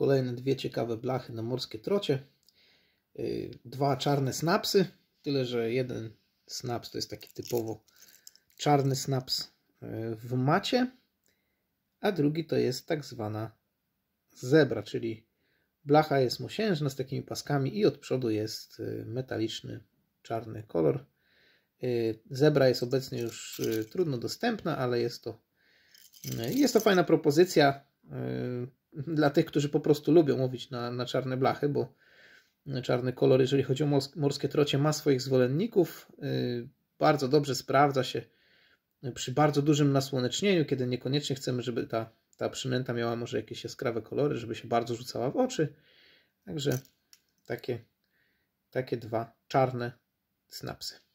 Kolejne dwie ciekawe blachy na morskie trocie. Y, dwa czarne snapsy. Tyle, że jeden snaps to jest taki typowo czarny snaps y, w macie, a drugi to jest tak zwana zebra, czyli blacha jest mosiężna z takimi paskami i od przodu jest y, metaliczny czarny kolor. Zebra jest obecnie już trudno dostępna, ale jest to jest to fajna propozycja dla tych, którzy po prostu lubią mówić na, na czarne blachy, bo czarny kolor, jeżeli chodzi o morskie trocie, ma swoich zwolenników. Y, bardzo dobrze sprawdza się przy bardzo dużym nasłonecznieniu, kiedy niekoniecznie chcemy, żeby ta, ta przynęta miała może jakieś jaskrawe kolory, żeby się bardzo rzucała w oczy. Także takie, takie dwa czarne snapsy.